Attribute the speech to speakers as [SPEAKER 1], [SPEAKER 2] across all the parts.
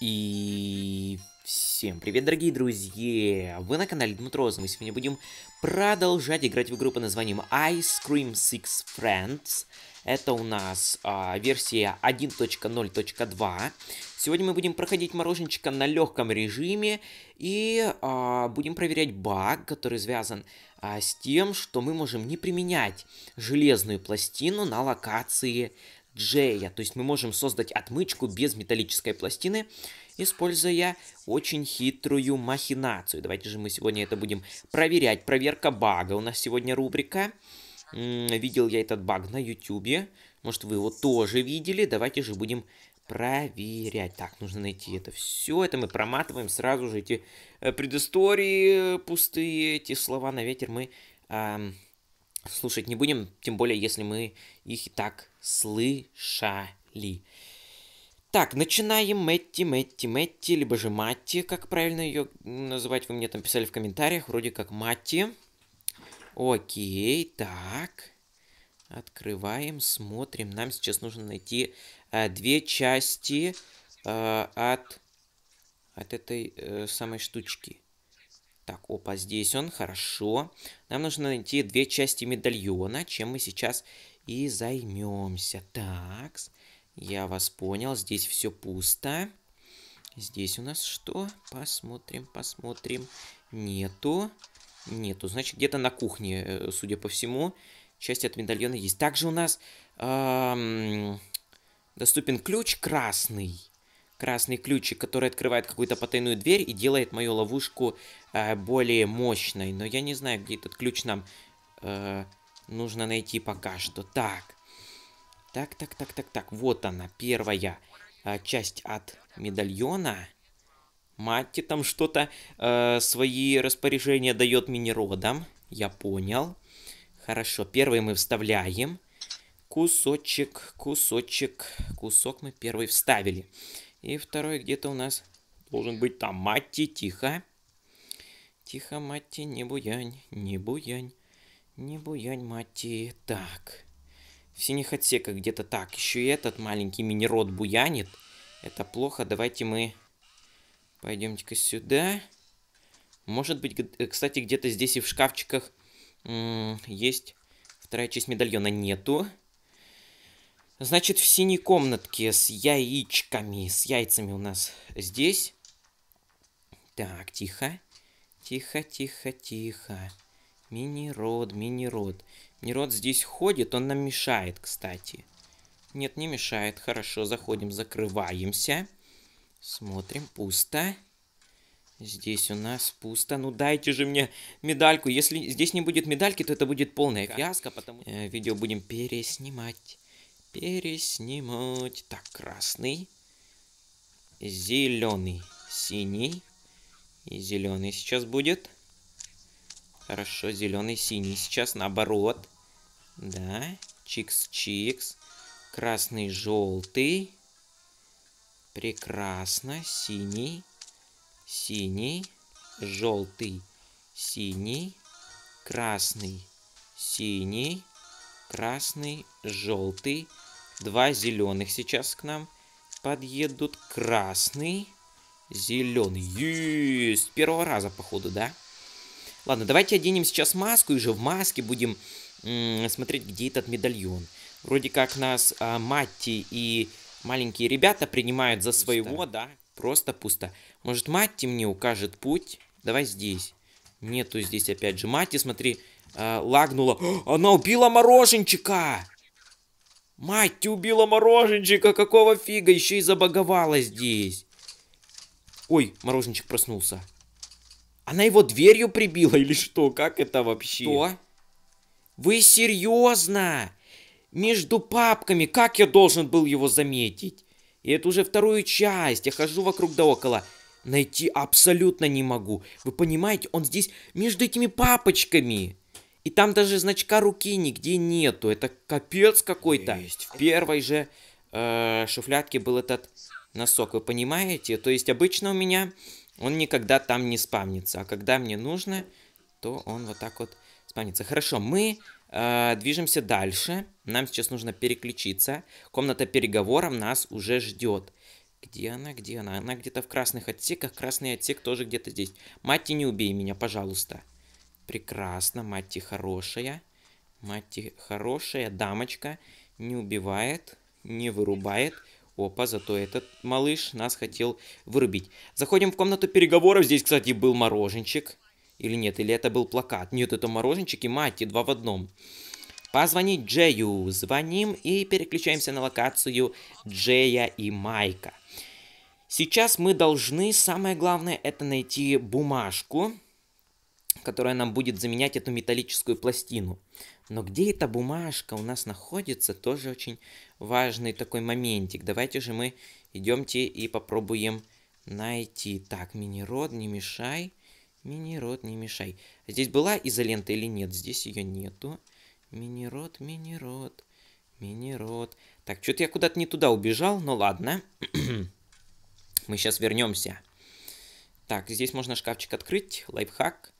[SPEAKER 1] И всем привет, дорогие друзья! Вы на канале Дмитроза, мы сегодня будем продолжать играть в игру под названием Ice Cream Six Friends. Это у нас а, версия 1.0.2. Сегодня мы будем проходить мороженчика на легком режиме и а, будем проверять баг, который связан а, с тем, что мы можем не применять железную пластину на локации Джея. То есть мы можем создать отмычку без металлической пластины, используя очень хитрую махинацию. Давайте же мы сегодня это будем проверять. Проверка бага у нас сегодня рубрика. Видел я этот баг на ютюбе. Может, вы его тоже видели. Давайте же будем проверять. Так, нужно найти это все. Это мы проматываем сразу же эти э, предыстории э, пустые, эти слова на ветер мы эм, слушать не будем. Тем более, если мы их и так слышали. Так, начинаем Мэтти, Мэтти, Мэтти, либо же Матти, как правильно ее называть, вы мне там писали в комментариях, вроде как Матти. Окей, так. Открываем, смотрим. Нам сейчас нужно найти э, две части э, от, от этой э, самой штучки. Так, опа, здесь он, хорошо. Нам нужно найти две части медальона, чем мы сейчас и займемся. Так, я вас понял, здесь все пусто. Здесь у нас что? Посмотрим, посмотрим. Нету. Нету. Значит, где-то на кухне, э, судя по всему, часть от медальона есть. Также у нас эм, доступен ключ красный. Красный ключик, который открывает какую-то потайную дверь и делает мою ловушку э, более мощной. Но я не знаю, где этот ключ нам... Э, нужно найти пока что. Так. Так, так, так, так, так. Вот она, первая э, часть от медальона. Матти там что-то э, свои распоряжения дает минеродам. Я понял. Хорошо, первый мы вставляем. Кусочек, кусочек, кусок мы первый вставили. И второй где-то у нас должен быть там. Матти, тихо. Тихо, Матти, не буянь, не буянь. Не буянь, мати, так. В синих отсеках где-то так. Еще и этот маленький мини-рот буянит. Это плохо, давайте мы пойдемте-ка сюда. Может быть, кстати, где-то здесь и в шкафчиках есть вторая часть медальона. Нету. Значит, в синей комнатке с яичками, с яйцами у нас здесь. Так, тихо. Тихо, тихо, тихо. Мини-род, мини-род. Мини-род здесь ходит, он нам мешает, кстати. Нет, не мешает. Хорошо, заходим, закрываемся. Смотрим, пусто. Здесь у нас пусто. Ну дайте же мне медальку. Если здесь не будет медальки, то это будет полная фиаско, потому что э, видео будем переснимать. Переснимать. Так, красный, зеленый, синий и зеленый сейчас будет. Хорошо, зеленый, синий. Сейчас наоборот. Да, чикс-чикс. Красный, желтый. Прекрасно, синий, синий, желтый, синий, красный, синий, красный, желтый. Два зеленых сейчас к нам подъедут. Красный, зеленый. Есть! С первого раза, походу, да? Да. Ладно, давайте оденем сейчас маску, и уже в маске будем смотреть, где этот медальон. Вроде как нас а, Матти и маленькие ребята принимают за своего, пусто. да? Просто пусто. Может, Матти мне укажет путь? Давай здесь. Нету здесь опять же. Матти, смотри, а, лагнула. О, она убила мороженчика! Матти убила мороженчика, какого фига, еще и забаговала здесь. Ой, мороженчик проснулся. Она его дверью прибила или что? Как это вообще? Что? Вы серьезно? Между папками, как я должен был его заметить? И это уже вторую часть, я хожу вокруг да около. Найти абсолютно не могу. Вы понимаете, он здесь между этими папочками. И там даже значка руки нигде нету. Это капец какой-то. В первой же э, шуфлядке был этот носок, вы понимаете? То есть обычно у меня он никогда там не спавнится. А когда мне нужно, то он вот так вот спавнится. Хорошо, мы э, движемся дальше. Нам сейчас нужно переключиться. Комната переговоров нас уже ждет. Где она? Где она? Она где-то в красных отсеках. Красный отсек тоже где-то здесь. Мать, не убей меня, пожалуйста. Прекрасно, мать хорошая. Мать хорошая, дамочка. Не убивает, не вырубает. Опа, зато этот малыш нас хотел вырубить. Заходим в комнату переговоров. Здесь, кстати, был мороженчик. Или нет, или это был плакат. Нет, это мороженчик и мать, и два в одном. Позвонить Джею. Звоним и переключаемся на локацию Джея и Майка. Сейчас мы должны, самое главное, это найти бумажку, которая нам будет заменять эту металлическую пластину. Но где эта бумажка у нас находится, тоже очень важный такой моментик. Давайте же мы идемте и попробуем найти. Так, мини-род, не мешай. Мини-род, не мешай. А здесь была изолента или нет? Здесь ее нету. Мини-род, мини-род, мини-род. Так, что-то я куда-то не туда убежал, но ну ладно. Мы сейчас вернемся. Так, здесь можно шкафчик открыть, лайфхак.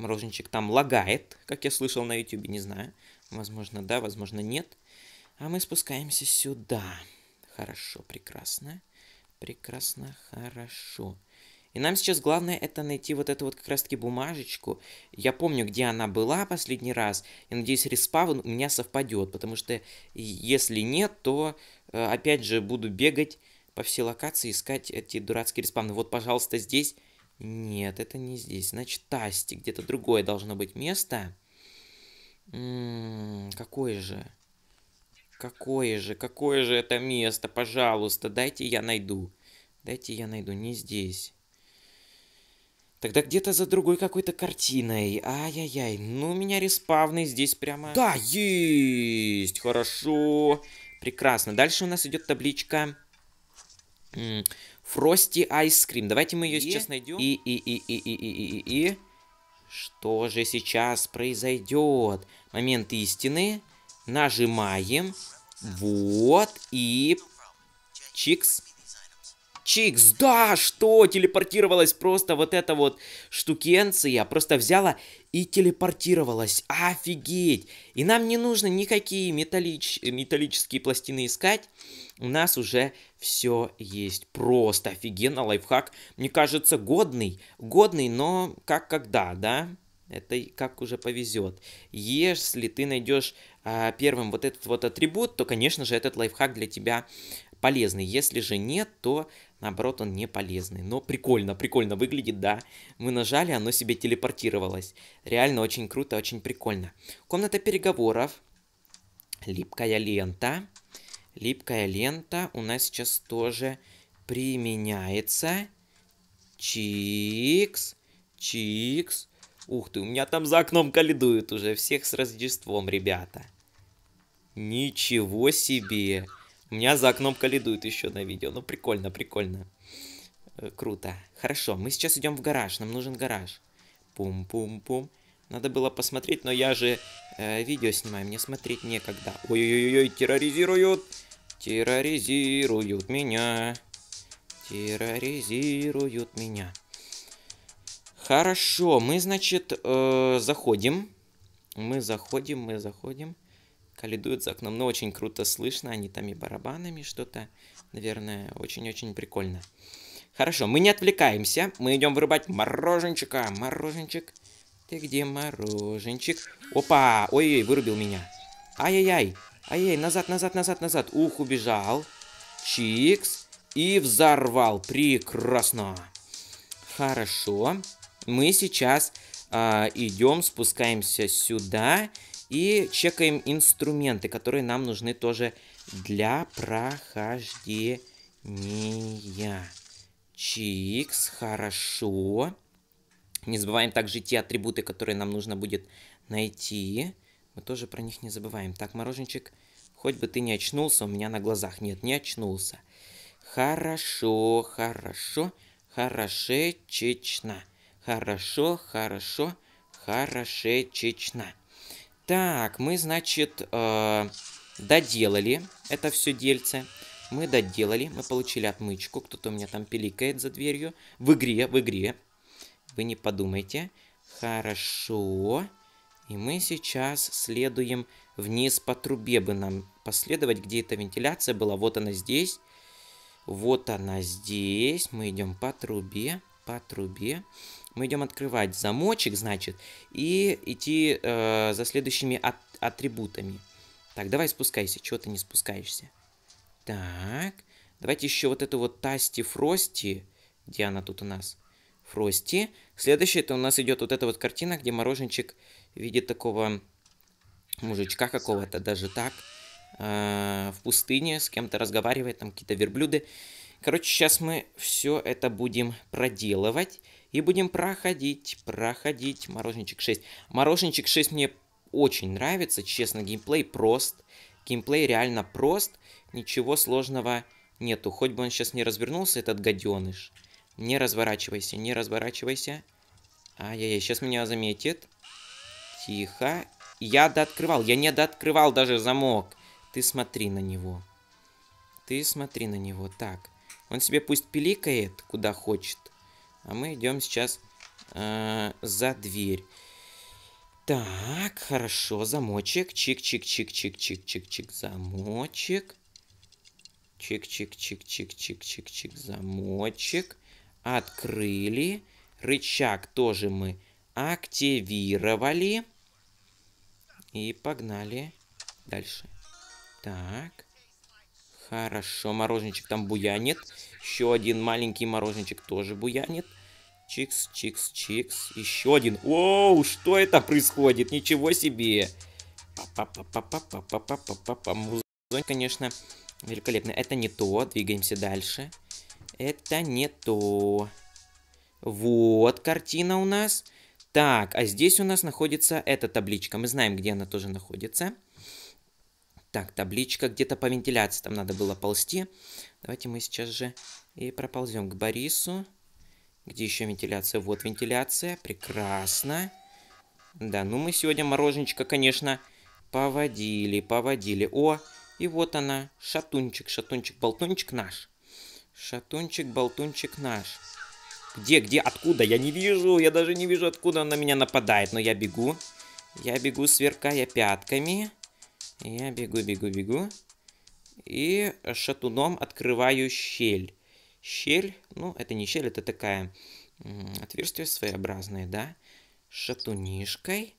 [SPEAKER 1] Мороженчик там лагает, как я слышал на YouTube, не знаю. Возможно, да, возможно, нет. А мы спускаемся сюда. Хорошо, прекрасно. Прекрасно, хорошо. И нам сейчас главное это найти вот эту вот как раз таки бумажечку. Я помню, где она была последний раз. И надеюсь, респавн у меня совпадет, потому что если нет, то э, опять же буду бегать по всей локации искать эти дурацкие респавны. Вот, пожалуйста, здесь нет, это не здесь. Значит, Тасти. Где-то другое должно быть место. какое же? Какое же? Какое же это место? Пожалуйста, дайте я найду. Дайте я найду. Не здесь. Тогда где-то за другой какой-то картиной. Ай-яй-яй. Ну, у меня респавны здесь прямо... Да, есть! Хорошо. Прекрасно. Дальше у нас идет табличка... Фрости Айскрим. Давайте мы ее и... сейчас найдем. И, и, и, и, и, и, и, и. Что же сейчас произойдет? Момент истины. Нажимаем. Вот. И... Чикс. Чикс, да, что? Телепортировалась просто вот эта вот штукенция. Просто взяла и телепортировалась. Офигеть! И нам не нужно никакие металлич... металлические пластины искать. У нас уже все есть. Просто офигенно лайфхак. Мне кажется, годный. Годный, но как когда, да? Это как уже повезет. Если ты найдешь а, первым вот этот вот атрибут, то, конечно же, этот лайфхак для тебя полезный. Если же нет, то наоборот он не полезный. Но прикольно, прикольно выглядит, да. Мы нажали, оно себе телепортировалось. Реально очень круто, очень прикольно. Комната переговоров. Липкая лента. Липкая лента у нас сейчас тоже применяется. Чикс. Чикс. Ух ты, у меня там за окном каледуют уже. Всех с Рождеством, ребята. Ничего себе. Меня за окном калидует еще на видео. Ну, прикольно, прикольно. Э, круто. Хорошо, мы сейчас идем в гараж. Нам нужен гараж. Пум-пум-пум. Надо было посмотреть, но я же э, видео снимаю, мне смотреть некогда. Ой-ой-ой, терроризируют. Терроризируют меня. Терроризируют меня. Хорошо, мы, значит, э, заходим. Мы заходим, мы заходим калидуют за окном. Но очень круто слышно, они там и барабанами что-то, наверное, очень-очень прикольно. Хорошо, мы не отвлекаемся, мы идем вырубать мороженчика, мороженчик. Ты где, мороженчик? Опа, ой-ой, вырубил меня. Ай-яй-яй, ай-яй, назад, назад, назад, назад. Ух, убежал. Чикс. И взорвал. Прекрасно. Хорошо. Мы сейчас э, идем, спускаемся сюда и чекаем инструменты, которые нам нужны тоже для прохождения. Чикс, хорошо. Не забываем также те атрибуты, которые нам нужно будет найти. Мы тоже про них не забываем. Так, мороженчик, хоть бы ты не очнулся у меня на глазах. Нет, не очнулся. Хорошо, хорошо, хорошечечно. Хорошо, хорошо, хорошечечно. Так, мы, значит, э, доделали это все дельце. Мы доделали, мы получили отмычку. Кто-то у меня там пиликает за дверью. В игре, в игре. Вы не подумайте. Хорошо. И мы сейчас следуем вниз по трубе бы нам последовать, где эта вентиляция была. Вот она здесь. Вот она здесь. Мы идем по трубе, по трубе. Мы идем открывать замочек, значит, и идти э, за следующими от атрибутами. Так, давай спускайся, чего ты не спускаешься? Так, давайте еще вот эту вот Тасти Фрости, где она тут у нас? Фрости. Следующее, это у нас идет вот эта вот картина, где мороженчик видит такого мужичка какого-то, даже так, э, в пустыне с кем-то разговаривает, там какие-то верблюды. Короче, сейчас мы все это будем проделывать. И будем проходить, проходить. Мороженчик 6. Мороженчик 6 мне очень нравится, честно. Геймплей прост. Геймплей реально прост. Ничего сложного нету. Хоть бы он сейчас не развернулся, этот гаденыш. Не разворачивайся, не разворачивайся. Ай-яй-яй, сейчас меня заметит. Тихо. Я дооткрывал, я не дооткрывал даже замок. Ты смотри на него. Ты смотри на него. Так. Он себе пусть пиликает, куда хочет. А мы идем сейчас э, за дверь. Так, хорошо, замочек. Чик-чик-чик-чик-чик-чик-чик, замочек. Чик-чик-чик-чик-чик-чик-чик, замочек. Открыли. Рычаг тоже мы активировали. И погнали дальше. Так. Хорошо, мороженчик там буянет. Еще один маленький мороженчик тоже буянет. Чикс, чикс, чикс. Еще один. Оу, что это происходит? Ничего себе. Музон, конечно, великолепно. Это не то. Двигаемся дальше. Это не то. Вот картина у нас. Так, а здесь у нас находится эта табличка. Мы знаем, где она тоже находится. Так, табличка где-то по вентиляции там надо было ползти. Давайте мы сейчас же и проползем к Борису. Где еще вентиляция? Вот вентиляция. Прекрасно. Да, ну мы сегодня мороженечко, конечно, поводили, поводили. О, и вот она, шатунчик, шатунчик, болтунчик наш. Шатунчик, болтунчик наш. Где, где, откуда? Я не вижу, я даже не вижу, откуда он на меня нападает. Но я бегу, я бегу, сверкая пятками. Я бегу, бегу, бегу. И шатуном открываю щель. Щель, ну, это не щель, это такая отверстие своеобразное, да? Шатунишкой.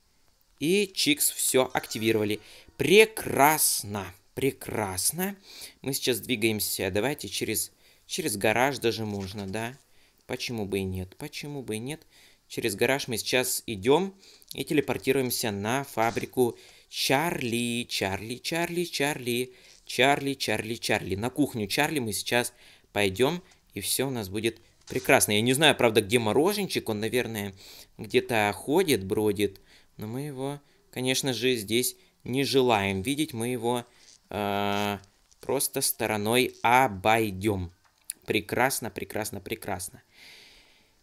[SPEAKER 1] И чикс, все, активировали. Прекрасно, прекрасно. Мы сейчас двигаемся, давайте через, через гараж даже можно, да? Почему бы и нет, почему бы и нет. Через гараж мы сейчас идем и телепортируемся на фабрику Чарли, Чарли, Чарли, Чарли, Чарли, Чарли, Чарли. На кухню Чарли мы сейчас пойдем, и все у нас будет прекрасно. Я не знаю, правда, где мороженчик, он, наверное, где-то ходит, бродит, но мы его, конечно же, здесь не желаем видеть, мы его э, просто стороной обойдем. Прекрасно, прекрасно, прекрасно.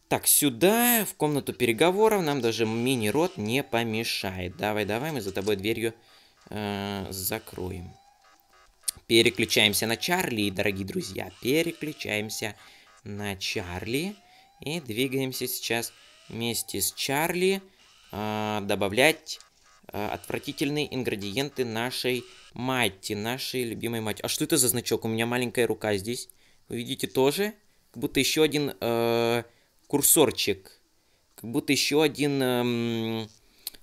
[SPEAKER 1] Так, сюда, в комнату переговоров, нам даже мини-рот не помешает. Давай, давай, мы за тобой дверью э, закроем. Переключаемся на Чарли, дорогие друзья. Переключаемся на Чарли. И двигаемся сейчас вместе с Чарли э, добавлять э, отвратительные ингредиенты нашей мати, нашей любимой мать. А что это за значок? У меня маленькая рука здесь. Вы видите тоже? Как будто еще один... Э, курсорчик. Как будто еще один эм,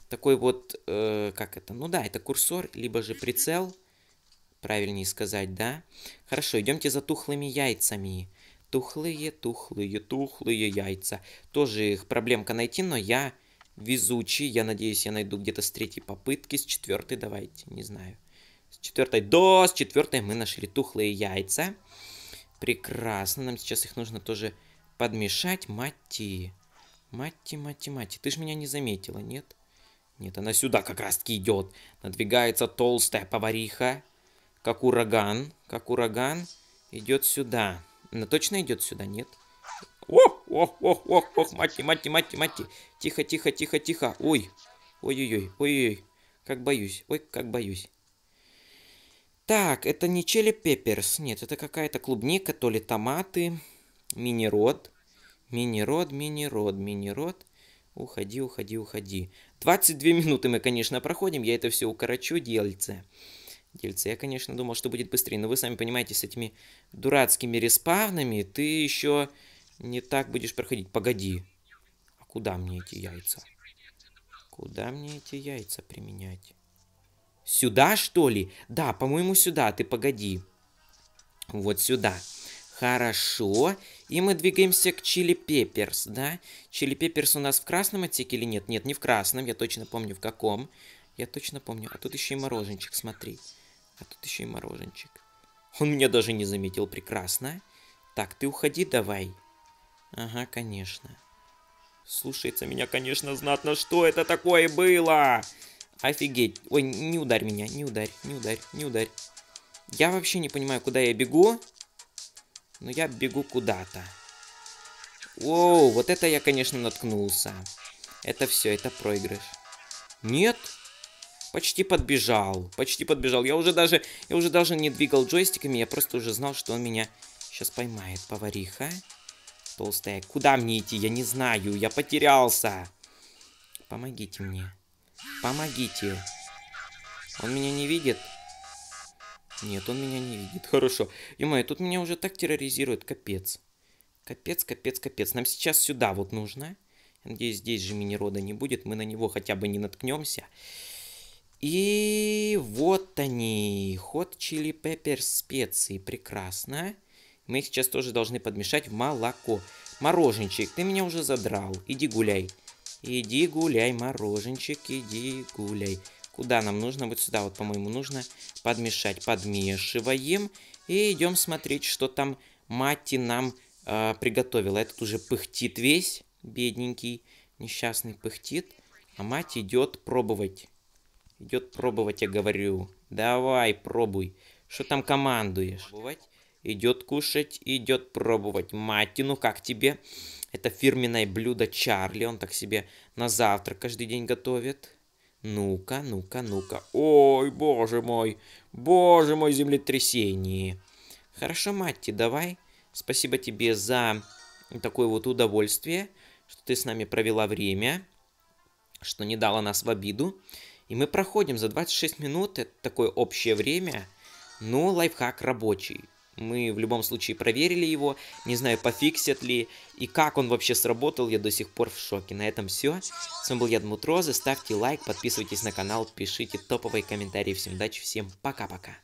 [SPEAKER 1] такой вот, э, как это, ну да, это курсор, либо же прицел, правильнее сказать, да? Хорошо, идемте за тухлыми яйцами. Тухлые, тухлые, тухлые яйца. Тоже их проблемка найти, но я везучий. Я надеюсь, я найду где-то с третьей попытки, с четвертой давайте, не знаю. С четвертой, да, с четвертой мы нашли тухлые яйца. Прекрасно, нам сейчас их нужно тоже подмешать Матти, Матти, Матти, Матти, Ты ж меня не заметила, нет? Нет, она сюда как раз таки идет. Надвигается толстая повариха. Как ураган. Как ураган. Идет сюда. Она точно идет сюда, нет? Ох, ох, ох, ох, ох, Матти, Матти, Матти, мати. Тихо, тихо, тихо, тихо. Ой. Ой-ой-ой, ой-ой. Как боюсь. Ой, как боюсь. Так, это не чили пепперс. Нет, это какая-то клубника, то ли томаты. Мини мини род, род, мини род, мини род. Уходи, уходи, уходи. 22 минуты мы, конечно, проходим. Я это все укорочу, дельце. Дельце, я, конечно, думал, что будет быстрее. Но вы сами понимаете, с этими дурацкими респавнами ты еще не так будешь проходить. Погоди. А куда мне эти яйца? Куда мне эти яйца применять? Сюда, что ли? Да, по-моему, сюда. Ты погоди. Вот сюда. Хорошо. И мы двигаемся к Чили Пепперс, да? Чили Пепперс у нас в красном отсеке или нет? Нет, не в красном, я точно помню в каком. Я точно помню. А тут еще и мороженчик, смотри. А тут еще и мороженчик. Он меня даже не заметил, прекрасно. Так, ты уходи давай. Ага, конечно. Слушается меня, конечно, знатно. Что это такое было? Офигеть. Ой, не ударь меня, не ударь, не ударь, не ударь. Я вообще не понимаю, куда я бегу. Но я бегу куда-то. Воу, вот это я, конечно, наткнулся. Это все, это проигрыш. Нет? Почти подбежал, почти подбежал. Я уже даже, я уже даже не двигал джойстиками, я просто уже знал, что он меня сейчас поймает. Повариха. Толстая. Куда мне идти? Я не знаю, я потерялся. Помогите мне. Помогите. Он меня не видит? Нет, он меня не видит. Хорошо. Ё-моё, тут меня уже так терроризирует. Капец. Капец, капец, капец. Нам сейчас сюда вот нужно. Надеюсь, здесь же мини-рода не будет. Мы на него хотя бы не наткнемся. И вот они. Ход чили пеппер специи. Прекрасно. Мы их сейчас тоже должны подмешать в молоко. Мороженчик, ты меня уже задрал. Иди гуляй. Иди гуляй, мороженчик, иди гуляй. Куда нам нужно? Вот сюда вот, по-моему, нужно подмешать. Подмешиваем. И идем смотреть, что там Мати нам э, приготовила. Этот уже пыхтит весь, бедненький, несчастный пыхтит. А мать идет пробовать. Идет пробовать, я говорю. Давай, пробуй. Что там командуешь? Пробовать. Идет кушать, идет пробовать. Мать, ну как тебе? Это фирменное блюдо Чарли. Он так себе на завтрак каждый день готовит. Ну-ка, ну-ка, ну-ка. Ой, боже мой. Боже мой, землетрясение. Хорошо, Матти, давай. Спасибо тебе за такое вот удовольствие, что ты с нами провела время, что не дала нас в обиду. И мы проходим за 26 минут, это такое общее время. Ну, лайфхак рабочий. Мы в любом случае проверили его, не знаю, пофиксят ли, и как он вообще сработал, я до сих пор в шоке. На этом все. С вами был я, Дмутроза, ставьте лайк, подписывайтесь на канал, пишите топовые комментарии. Всем удачи, всем пока-пока.